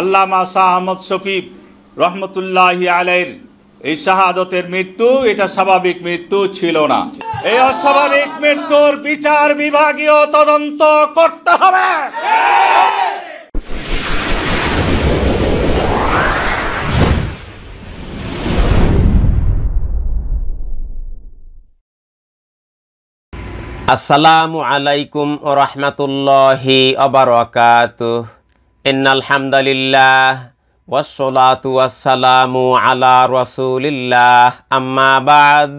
আল্লামা শাহ আহমদ শফিব রহমতুল্লাহ আলের এই শাহাদতের মৃত্যু এটা স্বাভাবিক মৃত্যু ছিল না এই অস্বাভাবিক মৃত্যুর বিচার বিভাগীয় তদন্ত করতে হবে আসসালামু আলাইকুম ও রহমতুল্লাহি অবরাকাতুহ ইন্নাল হামদালিল্লাহ ওয়াসলাতু আসসালামু আলা রসুলিল্লাহ আম্মাবাদ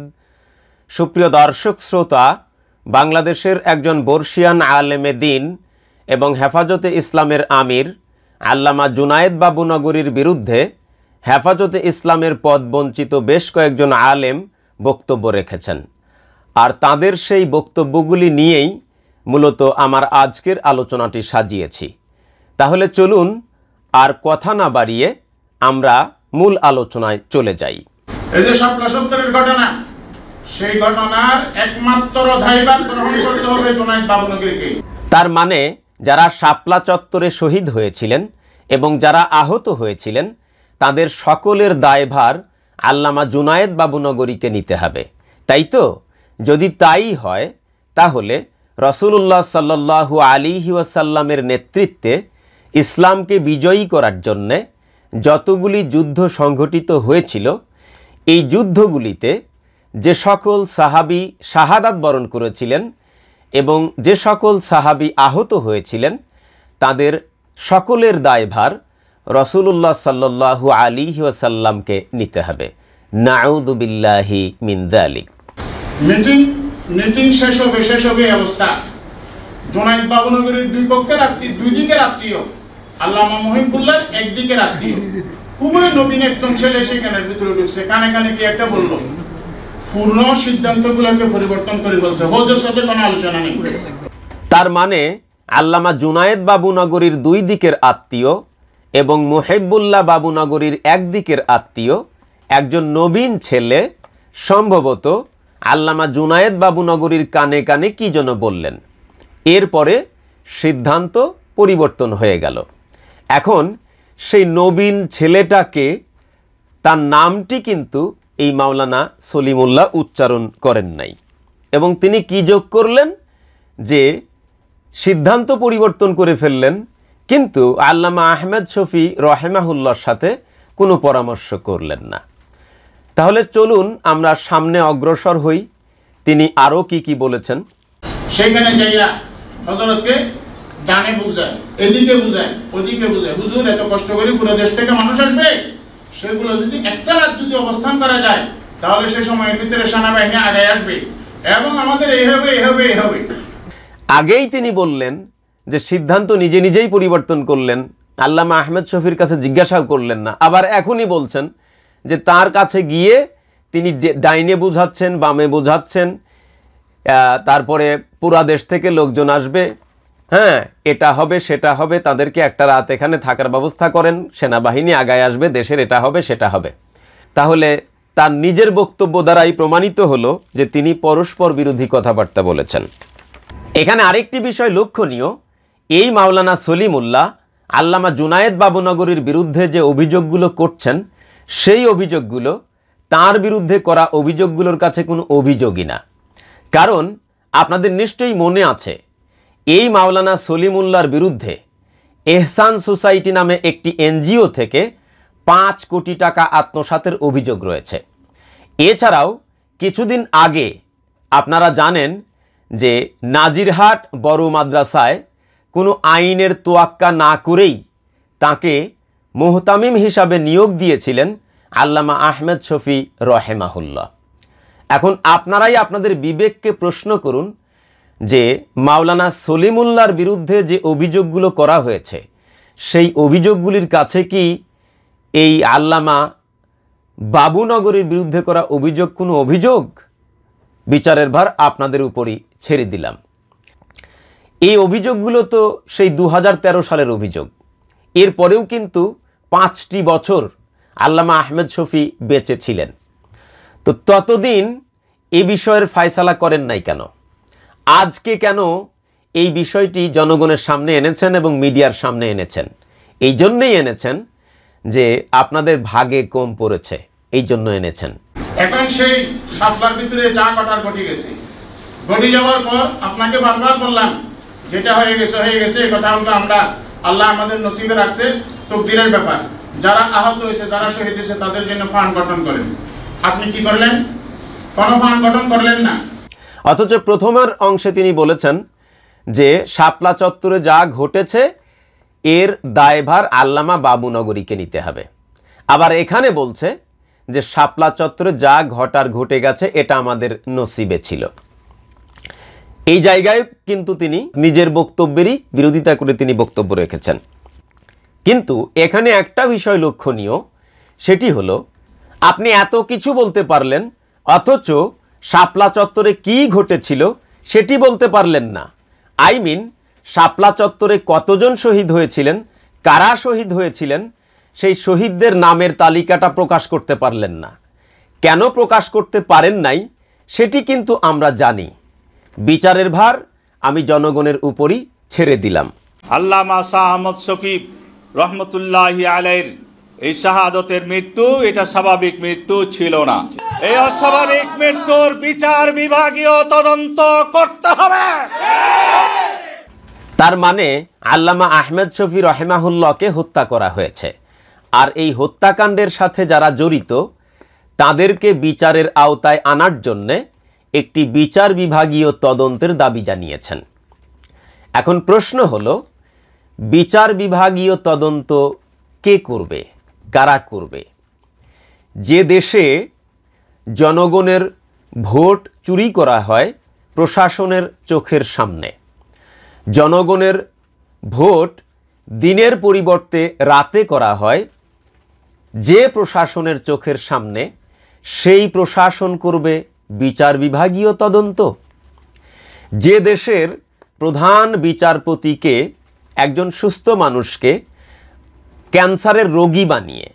সুপ্রিয় দর্শক শ্রোতা বাংলাদেশের একজন বর্ষিয়ান আলেমে দিন এবং হেফাজতে ইসলামের আমির আল্লামা জুনায়েদ বাবু নগরীর বিরুদ্ধে হেফাজতে ইসলামের পদ বঞ্চিত বেশ কয়েকজন আলেম বক্তব্য রেখেছেন আর তাদের সেই বক্তব্যগুলি নিয়েই মূলত আমার আজকের আলোচনাটি সাজিয়েছি তাহলে চলুন আর কথা না বাড়িয়ে আমরা মূল আলোচনায় চলে যাই এই যে স্বপ্ন সত্তরের ঘটনা সেই ঘটনার একমাত্র গ্রহণ করতে হবে তার মানে যারা শাপলা চত্বরে শহীদ হয়েছিলেন এবং যারা আহত হয়েছিলেন তাদের সকলের দায়ভার আল্লামা জুনায়েদ বাবুনগরীকে নিতে হবে তাই তো যদি তাই হয় তাহলে রসুল্লাহ সাল্লাল্লাহু আলী ওয়াসাল্লামের নেতৃত্বে ইসলামকে বিজয়ী করার জন্যে যতগুলি যুদ্ধ সংঘটিত হয়েছিল এই যুদ্ধগুলিতে যে সকল সাহাবি শাহাদাত বরণ করেছিলেন এবং যে সকল সাহাবি আহত হয়েছিলেন তাদের সকলের দায়ভার রসুল্লাহ সাল্লু আলী ওসাল্লামকে নিতে হবে নাউদুবিল্লাহি মিন্দালিক মিটিং মিটিং শেষ হবে শেষ হবে অবস্থা জোনাইদ বাবনগরের দুই পক্ষের আত্মীয় দুই দিকের আত্মীয় আল্লামা মহিবুল্লাহ একদিকে রাখদিও কুমার নবীন একজন ছেলে সেখানের ভিতরে ঢুকছে কানে কানে কি একটা বললো পূর্ণ সিদ্ধান্তগুলোকে পরিবর্তন করে বলছে হজের সাথে কোনো আলোচনা নেই তার মানে আল্লামা জুনায়েদ বাবুনগরীর দুই দিকের আত্মীয় এবং মোহেবুল্লাহ বাবুনগরীর একদিকের আত্মীয় একজন নবীন ছেলে সম্ভবত আল্লামা জুনায়েদ বাবুনগরীর কানে কানে কী যেন বললেন এরপরে সিদ্ধান্ত পরিবর্তন হয়ে গেল এখন সেই নবীন ছেলেটাকে তার নামটি কিন্তু এই মাওলানা সলিমুল্লাহ উচ্চারণ করেন নাই এবং তিনি কি যোগ করলেন যে সিদ্ধান্ত পরিবর্তন করে ফেললেন কিন্তু আল্লামা আহমেদ শফি রহেমাহুল্লার সাথে কোনো পরামর্শ করলেন না তাহলে চলুন আমরা সামনে অগ্রসর হই তিনি আরও কি কি বলেছেন সেখানে যাইয়া হজরতকে ডানে বুঝায় এদিকে বুঝায় ওদিকে বুঝায় হুজুর এত কষ্ট করে পুরো দেশ থেকে মানুষ আসবে সেগুলো যদি একটা রাত যদি অবস্থান করা যায় তাহলে সে সময়ের ভিতরে সেনাবাহিনী আগে আসবে এবং আমাদের এই হবে এই হবে এই হবে আগেই তিনি বললেন যে সিদ্ধান্ত নিজে নিজেই পরিবর্তন করলেন আল্লামা আহমেদ শফির কাছে জিজ্ঞাসাও করলেন না আবার এখনই বলছেন যে তার কাছে গিয়ে তিনি ডাইনে বোঝাচ্ছেন বামে বোঝাচ্ছেন তারপরে পুরা দেশ থেকে লোকজন আসবে হ্যাঁ এটা হবে সেটা হবে তাদেরকে একটা রাত এখানে থাকার ব্যবস্থা করেন সেনাবাহিনী আগায় আসবে দেশের এটা হবে সেটা হবে তাহলে তার নিজের বক্তব্য দ্বারাই প্রমাণিত হলো যে তিনি পরস্পর বিরোধী কথাবার্তা বলেছেন এখানে আরেকটি বিষয় লক্ষণীয় এই মাওলানা সলিমুল্লাহ আল্লামা জুনায়েদ বাবুনগরীর বিরুদ্ধে যে অভিযোগগুলো করছেন সেই অভিযোগগুলো তার বিরুদ্ধে করা অভিযোগগুলোর কাছে কোনো অভিযোগই না কারণ আপনাদের নিশ্চয়ই মনে আছে এই মাওলানা সলিমুল্লার বিরুদ্ধে এহসান সোসাইটি নামে একটি এনজিও থেকে পাঁচ কোটি টাকা আত্মসাতের অভিযোগ রয়েছে এছাড়াও কিছুদিন আগে আপনারা জানেন যে নাজিরহাট বড় মাদ্রাসায় কোনো আইনের তোয়াক্কা না করেই তাকে মোহতামিম হিসাবে নিয়োগ দিয়েছিলেন আল্লামা আহমেদ শফি রহেমাহুল্লা এখন আপনারাই আপনাদের বিবেককে প্রশ্ন করুন যে মাওলানা সলিমুল্লার বিরুদ্ধে যে অভিযোগগুলো করা হয়েছে সেই অভিযোগগুলির কাছে কি এই আল্লামা বাবুনগরের বিরুদ্ধে করা অভিযোগ কোনো অভিযোগ বিচারের ভার আপনাদের উপরই ছেড়ে দিলাম এই অভিযোগগুলো তো সেই দু সালের অভিযোগ এরপরেও কিন্তু পাঁচটি বছর আল্লামা আহমেদ শফি বেঁচে ছিলেন তো ততদিন এ বিষয়ের ফায়সালা করেন নাই কেন আজকে কেন এই বিষয়টি জনগণের সামনে এনেছেন এবং মিডিয়ার সামনে এনেছেন এই জন্যই এনেছেন যে আপনাদের ভাগে কম পড়েছে এই জন্য এনেছেন এখন সেই সাফলার ভিতরে যা ঘটার ঘটে গেছে ঘটে যাওয়ার পর আপনাকে বারবার বললাম যেটা হয়ে গেছে হয়ে গেছে এই কথা আমরা আল্লাহ আমাদের নসিবে রাখছে তকদিরের ব্যাপার যারা আহত হয়েছে যারা শহীদ হয়েছে তাদের জন্য ফান্ড গঠন করেন আপনি কি করলেন কোনো ফান্ড গঠন করলেন না অথচ প্রথমের অংশে তিনি বলেছেন যে শাপলা চত্বরে যা ঘটেছে এর দায়ভার আল্লামা বাবুনগরীকে নিতে হবে আবার এখানে বলছে যে শাপলা চত্বরে যা ঘটার ঘটে গেছে এটা আমাদের নসিবে ছিল এই জায়গায় কিন্তু তিনি নিজের বক্তব্যেরই বিরোধিতা করে তিনি বক্তব্য রেখেছেন কিন্তু এখানে একটা বিষয় লক্ষণীয় সেটি হলো আপনি এত কিছু বলতে পারলেন অথচ শাপলা চত্বরে কি ঘটেছিল সেটি বলতে পারলেন না আই মিন শাপলা চত্বরে কতজন শহীদ হয়েছিলেন কারা শহীদ হয়েছিলেন সেই শহীদদের নামের তালিকাটা প্রকাশ করতে পারলেন না কেন প্রকাশ করতে পারেন নাই সেটি কিন্তু আমরা জানি বিচারের ভার আমি জনগণের উপরই ছেড়ে দিলাম আল্লাহ শাহ আহমদ শফিব রহমতুল্লাহ আলাইর এই শাহাদতের মৃত্যু এটা স্বাভাবিক মৃত্যু ছিল না এই অস্বাভাবিক মৃত্যুর বিচার বিভাগীয় তদন্ত করতে হবে তার মানে আল্লামা আহমেদ শফি রহেমাহুল্লকে হত্যা করা হয়েছে আর এই হত্যাকাণ্ডের সাথে যারা জড়িত তাদেরকে বিচারের আওতায় আনার জন্যে একটি বিচার বিভাগীয় তদন্তের দাবি জানিয়েছেন এখন প্রশ্ন হল বিচার বিভাগীয় তদন্ত কে করবে কারা করবে যে দেশে জনগণের ভোট চুরি করা হয় প্রশাসনের চোখের সামনে জনগণের ভোট দিনের পরিবর্তে রাতে করা হয় যে প্রশাসনের চোখের সামনে সেই প্রশাসন করবে বিচার বিভাগীয় তদন্ত যে দেশের প্রধান বিচারপতিকে একজন সুস্থ মানুষকে ক্যান্সারের রোগী বানিয়ে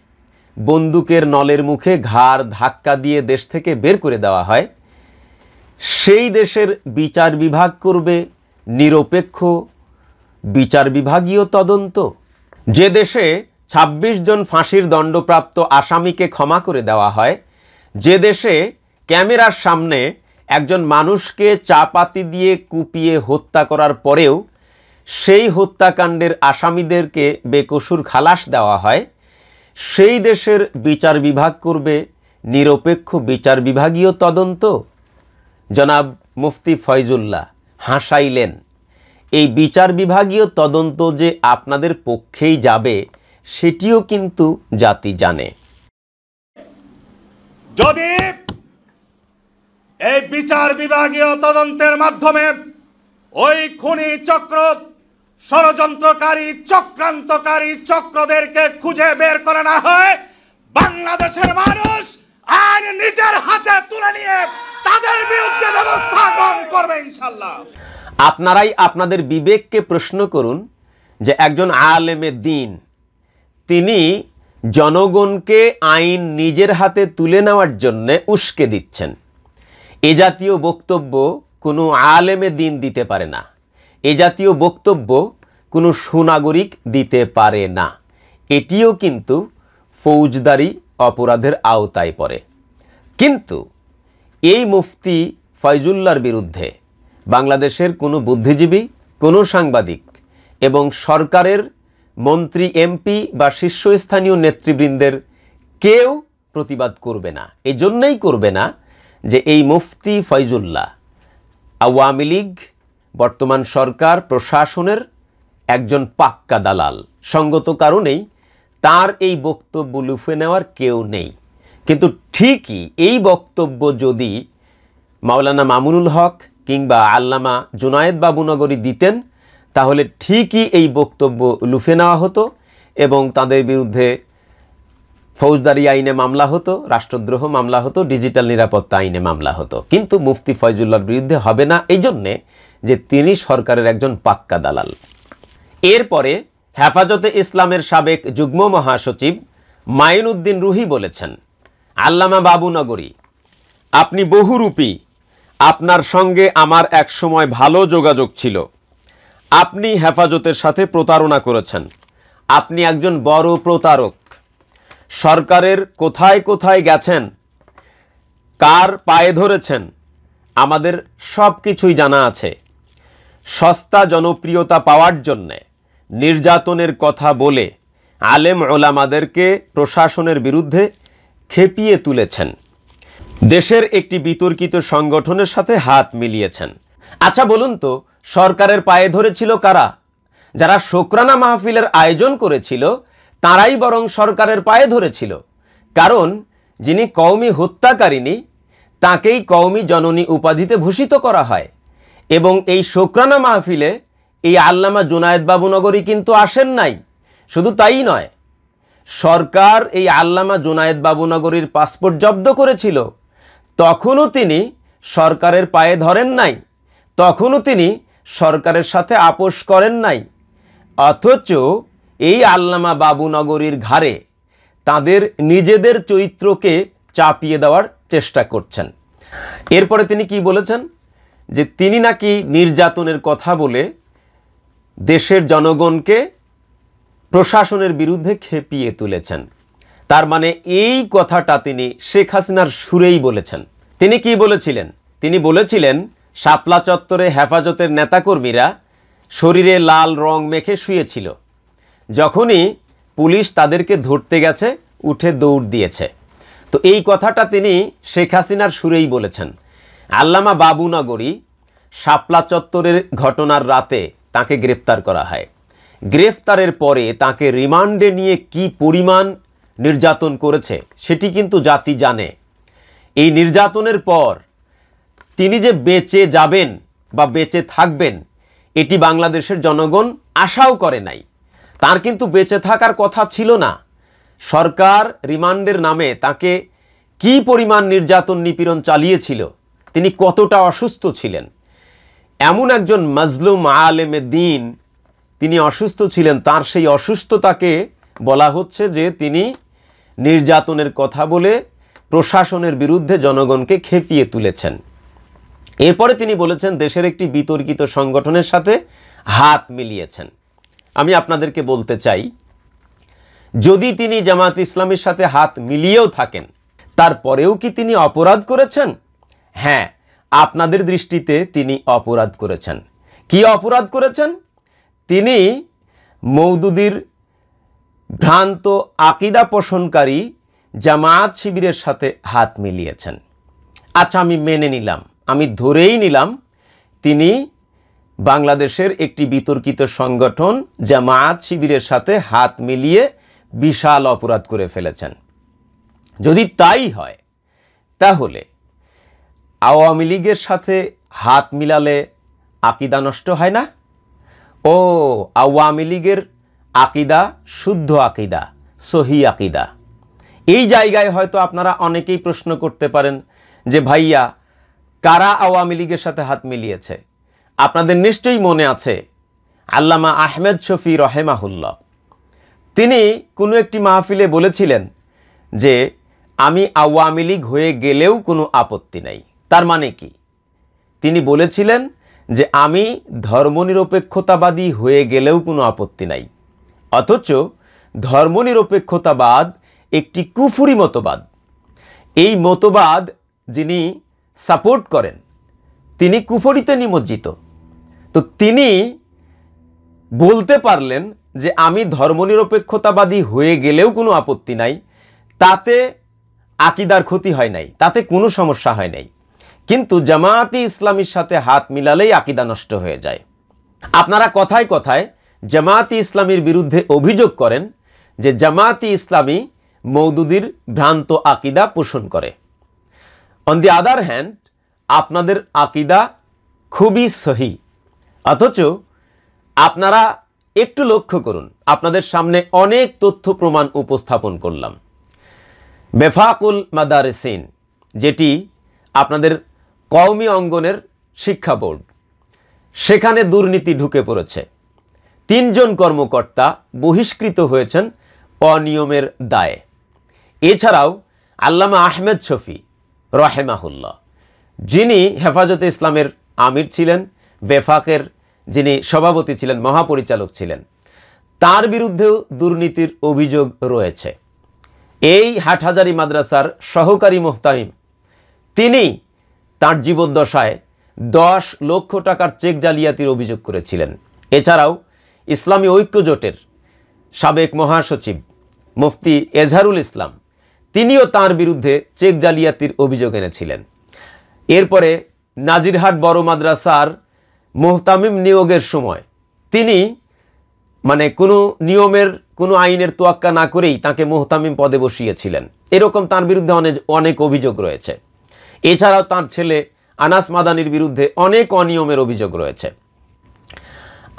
বন্দুকের নলের মুখে ঘাড় ধাক্কা দিয়ে দেশ থেকে বের করে দেওয়া হয় সেই দেশের বিচার বিভাগ করবে নিরপেক্ষ বিচার বিভাগীয় তদন্ত যে দেশে ২৬ জন ফাঁসির দণ্ডপ্রাপ্ত আসামিকে ক্ষমা করে দেওয়া হয় যে দেশে ক্যামেরার সামনে একজন মানুষকে চাপাতি দিয়ে কুপিয়ে হত্যা করার পরেও সেই হত্যাকাণ্ডের আসামিদেরকে বেকসুর খালাস দেওয়া হয় সেই দেশের বিচার বিভাগ করবে নিরপেক্ষ বিচার বিভাগীয় তদন্ত জনাব মুফতি ফয়জুল্লাহ হাসাইলেন এই বিচার বিভাগীয় তদন্ত যে আপনাদের পক্ষেই যাবে সেটিও কিন্তু জাতি জানে যদি এই বিচার বিভাগীয় তদন্তের মাধ্যমে ওই খুনি চক্র ষড়যন্ত্রকারী চক্রান্তকারী চক্রদেরকে খুঁজে বের করে না হয় বাংলাদেশের মানুষ আইন নিজের হাতে তুলে নিয়ে তাদের বিরুদ্ধে ব্যবস্থা গ্রহণ করবে ইনশাল্লাহ আপনারাই আপনাদের বিবেককে প্রশ্ন করুন যে একজন আলেমে দিন তিনি জনগণকে আইন নিজের হাতে তুলে নেওয়ার জন্যে উস্কে দিচ্ছেন এ জাতীয় বক্তব্য কোনো আলেমে দিন দিতে পারে না এ জাতীয় বক্তব্য কোনো সুনাগরিক দিতে পারে না এটিও কিন্তু ফৌজদারি অপরাধের আওতায় পড়ে কিন্তু এই মুফতি ফয়জুল্লার বিরুদ্ধে বাংলাদেশের কোনো বুদ্ধিজীবী কোনো সাংবাদিক এবং সরকারের মন্ত্রী এমপি বা শীর্ষস্থানীয় নেতৃবৃন্দের কেউ প্রতিবাদ করবে না এজন্যই করবে না যে এই মুফতি ফয়জুল্লাহ আওয়ামী লীগ বর্তমান সরকার প্রশাসনের একজন পাক্কা দালাল সঙ্গত কারণেই তার এই বক্তব্য লুফে নেওয়ার কেউ নেই কিন্তু ঠিকই এই বক্তব্য যদি মাওলানা মামুনুল হক কিংবা আল্লামা জুনায়েদ বাবুনগরী দিতেন তাহলে ঠিকই এই বক্তব্য লুফে নেওয়া হতো এবং তাদের বিরুদ্ধে ফৌজদারি আইনে মামলা হতো রাষ্ট্রদ্রোহ মামলা হতো ডিজিটাল নিরাপত্তা আইনে মামলা হতো কিন্তু মুফতি ফয়জুল্লার বিরুদ্ধে হবে না এই জন্যে যে তিনি সরকারের একজন পাক্কা দালাল এরপরে হেফাজতে ইসলামের সাবেক যুগ্ম মহাসচিব উদ্দিন রুহি বলেছেন আল্লামা বাবুনগরী আপনি বহুরূপী আপনার সঙ্গে আমার এক সময় ভালো যোগাযোগ ছিল আপনি হেফাজতের সাথে প্রতারণা করেছেন আপনি একজন বড় প্রতারক সরকারের কোথায় কোথায় গেছেন কার পায়ে ধরেছেন আমাদের সব কিছুই জানা আছে সস্তা জনপ্রিয়তা পাওয়ার জন্যে নির্যাতনের কথা বলে আলেম ওলামাদেরকে প্রশাসনের বিরুদ্ধে খেপিয়ে তুলেছেন দেশের একটি বিতর্কিত সংগঠনের সাথে হাত মিলিয়েছেন আচ্ছা বলুন তো সরকারের পায়ে ধরেছিল কারা যারা শোকরানা মাহফিলের আয়োজন করেছিল তারাই বরং সরকারের পায়ে ধরেছিল কারণ যিনি কওমি হত্যাকারিনী তাকেই কওমি জননী উপাধিতে ভূষিত করা হয় এবং এই শোকরানা মাহফিলে এই আল্লামা জুনায়েদ বাবুনগরী কিন্তু আসেন নাই শুধু তাই নয় সরকার এই আল্লামা জুনায়েদ বাবুনগরীর পাসপোর্ট জব্দ করেছিল তখনও তিনি সরকারের পায়ে ধরেন নাই তখনও তিনি সরকারের সাথে আপোষ করেন নাই অথচ এই আল্লামা বাবুনগরীর ঘাড়ে তাদের নিজেদের চরিত্রকে চাপিয়ে দেওয়ার চেষ্টা করছেন এরপরে তিনি কি বলেছেন যে তিনি নাকি নির্যাতনের কথা বলে দেশের জনগণকে প্রশাসনের বিরুদ্ধে খেপিয়ে তুলেছেন তার মানে এই কথাটা তিনি শেখ হাসিনার সুরেই বলেছেন তিনি কি বলেছিলেন তিনি বলেছিলেন শাপলা চত্বরে হেফাজতের নেতাকর্মীরা শরীরে লাল রং মেখে শুয়েছিল যখনই পুলিশ তাদেরকে ধরতে গেছে উঠে দৌড় দিয়েছে তো এই কথাটা তিনি শেখ হাসিনার সুরেই বলেছেন আল্লামা বাবু নগরী শাপলা চত্বরের ঘটনার রাতে তাকে গ্রেপ্তার করা হয় গ্রেফতারের পরে তাকে রিমান্ডে নিয়ে কি পরিমাণ নির্যাতন করেছে সেটি কিন্তু জাতি জানে এই নির্যাতনের পর তিনি যে বেঁচে যাবেন বা বেঁচে থাকবেন এটি বাংলাদেশের জনগণ আশাও করে নাই তার কিন্তু বেঁচে থাকার কথা ছিল না সরকার রিমান্ডের নামে তাকে কি পরিমাণ নির্যাতন নিপীড়ন চালিয়েছিল তিনি কতটা অসুস্থ ছিলেন এমন একজন মজলুম আলেমে দিন তিনি অসুস্থ ছিলেন তার সেই অসুস্থতাকে বলা হচ্ছে যে তিনি নির্যাতনের কথা বলে প্রশাসনের বিরুদ্ধে জনগণকে খেপিয়ে তুলেছেন এরপরে তিনি বলেছেন দেশের একটি বিতর্কিত সংগঠনের সাথে হাত মিলিয়েছেন আমি আপনাদেরকে বলতে চাই যদি তিনি জামাত ইসলামের সাথে হাত মিলিয়েও থাকেন তারপরেও কি তিনি অপরাধ করেছেন হ্যাঁ আপনাদের দৃষ্টিতে তিনি অপরাধ করেছেন কি অপরাধ করেছেন তিনি মৌদুদির ভ্রান্ত আকিদা পোষণকারী জামায়াত শিবিরের সাথে হাত মিলিয়েছেন আচ্ছা আমি মেনে নিলাম আমি ধরেই নিলাম তিনি বাংলাদেশের একটি বিতর্কিত সংগঠন জামায়াত শিবিরের সাথে হাত মিলিয়ে বিশাল অপরাধ করে ফেলেছেন যদি তাই হয় তাহলে আওয়ামী লীগের সাথে হাত মিলালে আকিদা নষ্ট হয় না ও আওয়ামী লীগের আকিদা শুদ্ধ আকিদা সহি আকিদা এই জায়গায় হয়তো আপনারা অনেকেই প্রশ্ন করতে পারেন যে ভাইয়া কারা আওয়ামী লীগের সাথে হাত মিলিয়েছে আপনাদের নিশ্চয়ই মনে আছে আল্লামা আহমেদ শফি রহেমাহুল্লা তিনি কোনো একটি মাহফিলে বলেছিলেন যে আমি আওয়ামী লীগ হয়ে গেলেও কোনো আপত্তি নাই তার মানে কি তিনি বলেছিলেন যে আমি ধর্মনিরপেক্ষতাবাদী হয়ে গেলেও কোনো আপত্তি নাই অথচ ধর্মনিরপেক্ষতাবাদ একটি কুফুরি মতবাদ এই মতবাদ যিনি সাপোর্ট করেন তিনি কুফরিতে নিমজ্জিত তো তিনি বলতে পারলেন যে আমি ধর্মনিরপেক্ষতাবাদী হয়ে গেলেও কোনো আপত্তি নাই তাতে আকিদার ক্ষতি হয় নাই তাতে কোনো সমস্যা হয় নাই কিন্তু জামায়াতি ইসলামীর সাথে হাত মিলালেই আকিদা নষ্ট হয়ে যায় আপনারা কথায় কথায় জামায়াতি ইসলামীর বিরুদ্ধে অভিযোগ করেন যে জামায়াতি ইসলামী মৌদুদির ভ্রান্ত আকিদা পোষণ করে অন দি আদার হ্যান্ড আপনাদের আকিদা খুবই সহি অথচ আপনারা একটু লক্ষ্য করুন আপনাদের সামনে অনেক তথ্য প্রমাণ উপস্থাপন করলাম বেফাকুল মাদারেসিন যেটি আপনাদের কওমি অঙ্গনের শিক্ষা বোর্ড সেখানে দুর্নীতি ঢুকে পড়েছে তিনজন কর্মকর্তা বহিষ্কৃত হয়েছেন অনিয়মের দায়ে এছাড়াও আল্লামা আহমেদ শফি রহেমাহুল্লাহ যিনি হেফাজতে ইসলামের আমির ছিলেন বেফাকের যিনি সভাপতি ছিলেন মহাপরিচালক ছিলেন তার বিরুদ্ধেও দুর্নীতির অভিযোগ রয়েছে এই হাটহাজারি মাদ্রাসার সহকারী মোহতামিম তিনি তাঁর জীবদ্দশায় দশ লক্ষ টাকার চেক জালিয়াতির অভিযোগ করেছিলেন এছাড়াও ইসলামী ঐক্যজোটের সাবেক মহাসচিব মুফতি এজহারুল ইসলাম তিনিও তার বিরুদ্ধে চেক জালিয়াতির অভিযোগ এনেছিলেন এরপরে নাজিরহাট বড় মাদ্রাসার মোহতামিম নিয়োগের সময় তিনি মানে কোনো নিয়মের কোনো আইনের তোয়াক্কা না করেই তাকে মোহতামিম পদে বসিয়েছিলেন এরকম তার বিরুদ্ধে অনেক অনেক অভিযোগ রয়েছে এছাড়াও তার ছেলে আনাস মাদানির বিরুদ্ধে অনেক অনিয়মের অভিযোগ রয়েছে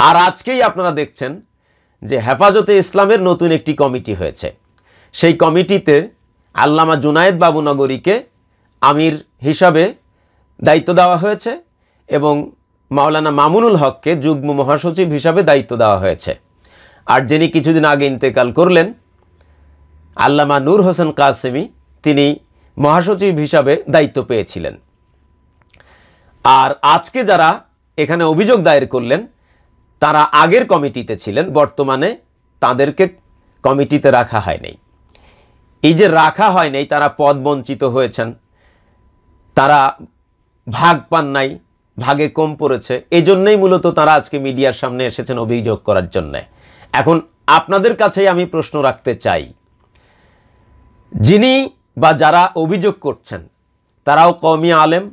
আর আজকেই আপনারা দেখছেন যে হেফাজতে ইসলামের নতুন একটি কমিটি হয়েছে সেই কমিটিতে আল্লামা জুনায়েদ বাবুনগরীকে আমির হিসাবে দায়িত্ব দেওয়া হয়েছে এবং মাওলানা মামুনুল হককে যুগ্ম মহাসচিব হিসাবে দায়িত্ব দেওয়া হয়েছে আর যিনি কিছুদিন আগে ইন্তেকাল করলেন আল্লামা নূর হোসেন কাসেমি তিনি মহাসচিব হিসাবে দায়িত্ব পেয়েছিলেন আর আজকে যারা এখানে অভিযোগ দায়ের করলেন তারা আগের কমিটিতে ছিলেন বর্তমানে তাদেরকে কমিটিতে রাখা হয় নাই এই যে রাখা হয় নাই তারা পদ বঞ্চিত হয়েছেন তারা ভাগ পান নাই ভাগে কম পড়েছে এজন্যই মূলত তারা আজকে মিডিয়ার সামনে এসেছেন অভিযোগ করার জন্যে এখন আপনাদের কাছেই আমি প্রশ্ন রাখতে চাই যিনি বা যারা অভিযোগ করছেন তারাও কওমি আলেম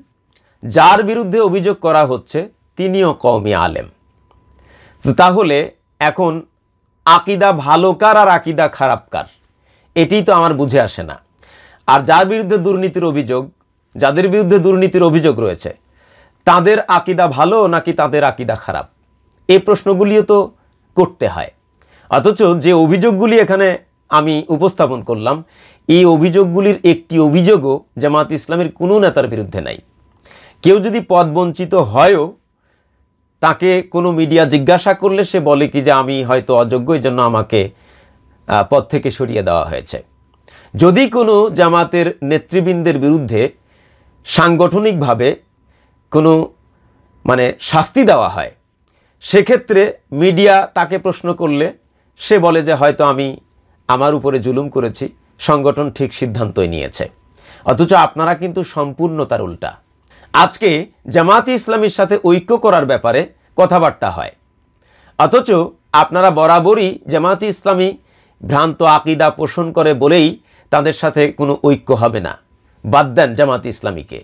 যার বিরুদ্ধে অভিযোগ করা হচ্ছে তিনিও কওমি আলেম তাহলে এখন আকিদা ভালো কার আর আকিদা খারাপ কার এটি তো আমার বুঝে আসে না আর যার বিরুদ্ধে দুর্নীতির অভিযোগ যাদের বিরুদ্ধে দুর্নীতির অভিযোগ রয়েছে তাদের আকিদা ভালো নাকি তাদের আকিদা খারাপ এই প্রশ্নগুলিও তো করতে হয় অথচ যে অভিযোগগুলি এখানে আমি উপস্থাপন করলাম এই অভিযোগগুলির একটি অভিযোগও জামাত ইসলামের কোনো নেতার বিরুদ্ধে নাই কেউ যদি পদ বঞ্চিত হয়ও তাকে কোনো মিডিয়া জিজ্ঞাসা করলে সে বলে কি যে আমি হয়তো অযোগ্য এই জন্য আমাকে পদ থেকে সরিয়ে দেওয়া হয়েছে যদি কোনো জামাতের নেতৃবৃন্দের বিরুদ্ধে সাংগঠনিকভাবে কোনো মানে শাস্তি দেওয়া হয় সেক্ষেত্রে মিডিয়া তাকে প্রশ্ন করলে সে বলে যে হয়তো আমি আমার উপরে জুলুম করেছি সংগঠন ঠিক সিদ্ধান্তই নিয়েছে অথচ আপনারা কিন্তু সম্পূর্ণ তার উল্টা আজকে জামাতি ইসলামীর সাথে ঐক্য করার ব্যাপারে কথাবার্তা হয় অথচ আপনারা বরাবরই জামাতি ইসলামী ভ্রান্ত আকিদা পোষণ করে বলেই তাদের সাথে কোনো ঐক্য হবে না বাদ দেন জামাতি ইসলামীকে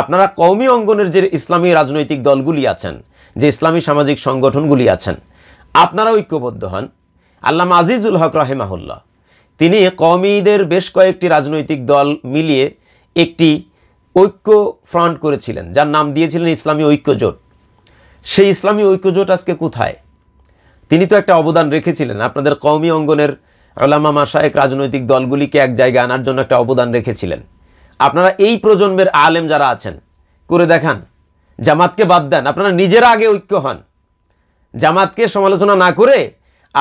আপনারা কৌমি অঙ্গনের যে ইসলামী রাজনৈতিক দলগুলি আছেন যে ইসলামী সামাজিক সংগঠনগুলি আছেন আপনারা ঐক্যবদ্ধ হন আল্লাহ আজিজুল হক রাহেমাহুল্লাহ তিনি কওমিদের বেশ কয়েকটি রাজনৈতিক দল মিলিয়ে একটি ঐক্য ফ্রন্ট করেছিলেন যার নাম দিয়েছিলেন ইসলামী ঐক্যজোট সেই ইসলামী ঐক্যজোট আজকে কোথায় তিনি তো একটা অবদান রেখেছিলেন আপনাদের কওমি অঙ্গনের আলামা মাসায়ক রাজনৈতিক দলগুলিকে এক জায়গায় আনার জন্য একটা অবদান রেখেছিলেন আপনারা এই প্রজন্মের আলেম যারা আছেন করে দেখান জামাতকে বাদ দেন আপনারা নিজেরা আগে ঐক্য হন জামাতকে সমালোচনা না করে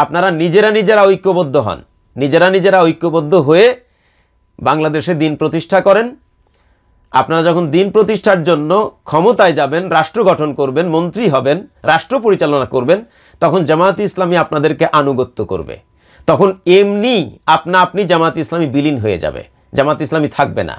আপনারা নিজেরা নিজেরা ঐক্যবদ্ধ হন নিজেরা নিজেরা ঐক্যবদ্ধ হয়ে বাংলাদেশে দিন প্রতিষ্ঠা করেন আপনারা যখন দিন প্রতিষ্ঠার জন্য ক্ষমতায় যাবেন রাষ্ট্র গঠন করবেন মন্ত্রী হবেন রাষ্ট্র পরিচালনা করবেন তখন জামায়াত ইসলামী আপনাদেরকে আনুগত্য করবে তখন এমনি আপনা আপনি জামাত ইসলামী বিলীন হয়ে যাবে জামাত ইসলামী থাকবে না